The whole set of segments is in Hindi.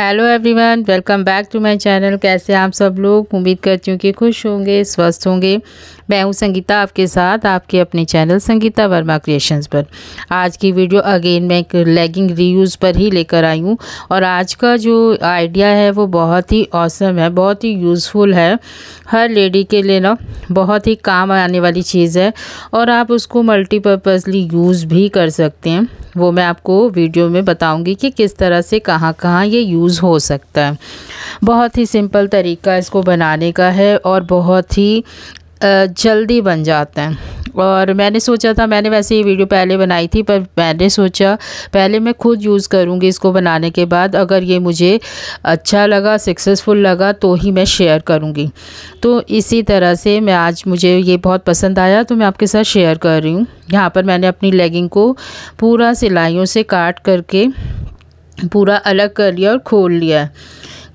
hello everyone welcome back to my channel कैसे आप सब लोग उम्मीद करती हूँ कि खुश होंगे स्वस्थ होंगे मैं हूँ संगीता आपके साथ आपके अपने चैनल संगीता वर्मा क्रिएशंस पर आज की वीडियो अगेन मैं एक लेगिंग रीयूज़ पर ही लेकर आई हूँ और आज का जो आइडिया है वो बहुत ही औसम है बहुत ही यूज़फुल है हर लेडी के लिए ना बहुत ही काम आने वाली चीज़ है और आप उसको मल्टीपर्पज़ली यूज़ भी कर सकते हैं वो मैं आपको वीडियो में बताऊंगी कि किस तरह से कहाँ कहाँ ये यूज़ हो सकता है बहुत ही सिंपल तरीका इसको बनाने का है और बहुत ही जल्दी बन जाता है और मैंने सोचा था मैंने वैसे ये वीडियो पहले बनाई थी पर मैंने सोचा पहले मैं खुद यूज़ करूँगी इसको बनाने के बाद अगर ये मुझे अच्छा लगा सक्सेसफुल लगा तो ही मैं शेयर करूँगी तो इसी तरह से मैं आज मुझे ये बहुत पसंद आया तो मैं आपके साथ शेयर कर रही हूँ यहाँ पर मैंने अपनी लेगिंग को पूरा सिलाइयों से काट करके पूरा अलग कर लिया और खोल लिया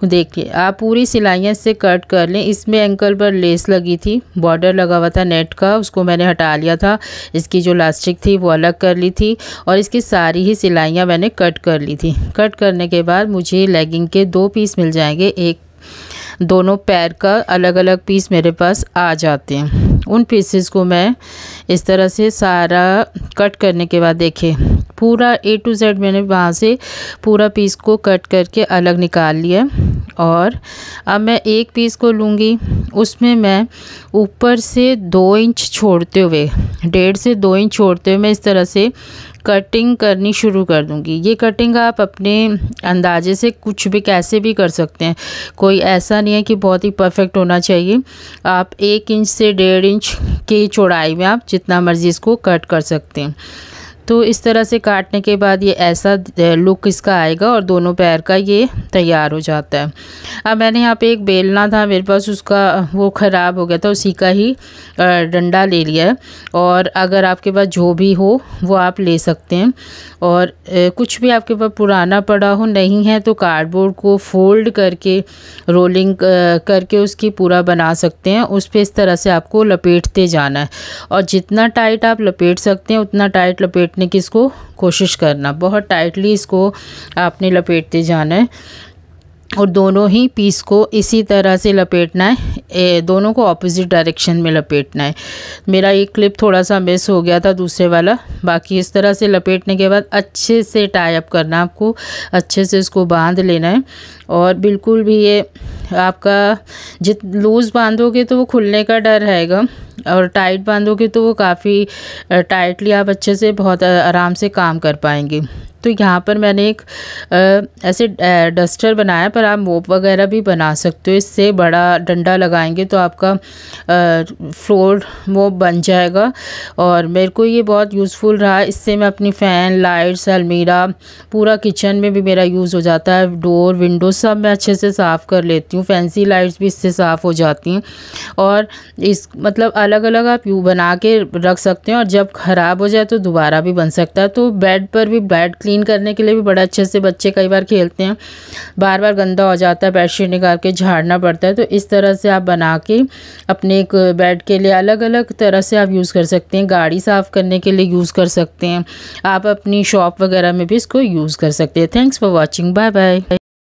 देखिए आप पूरी सिलाइयाँ इससे कट कर लें इसमें एंकल पर लेस लगी थी बॉर्डर लगा हुआ था नेट का उसको मैंने हटा लिया था इसकी जो लास्टिक थी वो अलग कर ली थी और इसकी सारी ही सिलाइयाँ मैंने कट कर ली थी कट करने के बाद मुझे लेगिंग के दो पीस मिल जाएंगे एक दोनों पैर का अलग अलग पीस मेरे पास आ जाते हैं उन पीसेस को मैं इस तरह से सारा कट करने के बाद देखे पूरा ए टू जेड मैंने वहाँ से पूरा पीस को कट करके अलग निकाल लिया और अब मैं एक पीस को लूँगी उसमें मैं ऊपर से दो इंच छोड़ते हुए डेढ़ से दो इंच छोड़ते हुए मैं इस तरह से कटिंग करनी शुरू कर दूंगी ये कटिंग आप अपने अंदाजे से कुछ भी कैसे भी कर सकते हैं कोई ऐसा नहीं है कि बहुत ही परफेक्ट होना चाहिए आप एक इंच से डेढ़ इंच की चौड़ाई में आप जितना मर्ज़ी इसको कट कर सकते हैं तो इस तरह से काटने के बाद ये ऐसा लुक इसका आएगा और दोनों पैर का ये तैयार हो जाता है अब मैंने यहाँ पे एक बेलना था मेरे पास उसका वो ख़राब हो गया था उसी का ही डंडा ले लिया है और अगर आपके पास जो भी हो वो आप ले सकते हैं और कुछ भी आपके पास पुराना पड़ा हो नहीं है तो कार्डबोर्ड को फोल्ड करके रोलिंग करके उसकी पूरा बना सकते हैं उस पर इस तरह से आपको लपेटते जाना है और जितना टाइट आप लपेट सकते हैं उतना टाइट लपेट की इसको कोशिश करना बहुत टाइटली इसको आपने लपेटते जाना है और दोनों ही पीस को इसी तरह से लपेटना है ए, दोनों को ऑपोजिट डायरेक्शन में लपेटना है मेरा एक क्लिप थोड़ा सा मिस हो गया था दूसरे वाला बाकी इस तरह से लपेटने के बाद अच्छे से टाई अप करना आपको अच्छे से इसको बांध लेना है और बिल्कुल भी ये आपका जित लूज़ बांधोगे तो वो खुलने का डर रहेगा और टाइट बांधोगे तो वो काफ़ी टाइटली आप अच्छे से बहुत आराम से काम कर पाएंगे तो यहाँ पर मैंने एक आ, ऐसे डस्टर बनाया पर आप मोप वगैरह भी बना सकते हो इससे बड़ा डंडा लगाएंगे तो आपका फ्लोर मोप बन जाएगा और मेरे को ये बहुत यूज़फुल रहा इससे मैं अपनी फ़ैन लाइट्स अलमीरा पूरा किचन में भी मेरा यूज़ हो जाता है डोर विंडो सब मैं अच्छे से साफ़ कर लेती हूँ फैंसी लाइट्स भी इससे साफ़ हो जाती हैं और इस मतलब अलग अलग आप यू बना के रख सकते हैं और जब ख़राब हो जाए तो दोबारा भी बन सकता है तो बेड पर भी बेड क्लीन क्लीन करने के लिए भी बड़ा अच्छे से बच्चे कई बार खेलते हैं बार बार गंदा हो जाता है बेडशीट निकाल के झाड़ना पड़ता है तो इस तरह से आप बना के अपने एक बेड के लिए अलग अलग तरह से आप यूज़ कर सकते हैं गाड़ी साफ़ करने के लिए यूज़ कर सकते हैं आप अपनी शॉप वगैरह में भी इसको यूज़ कर सकते हैं thanks for watching bye bye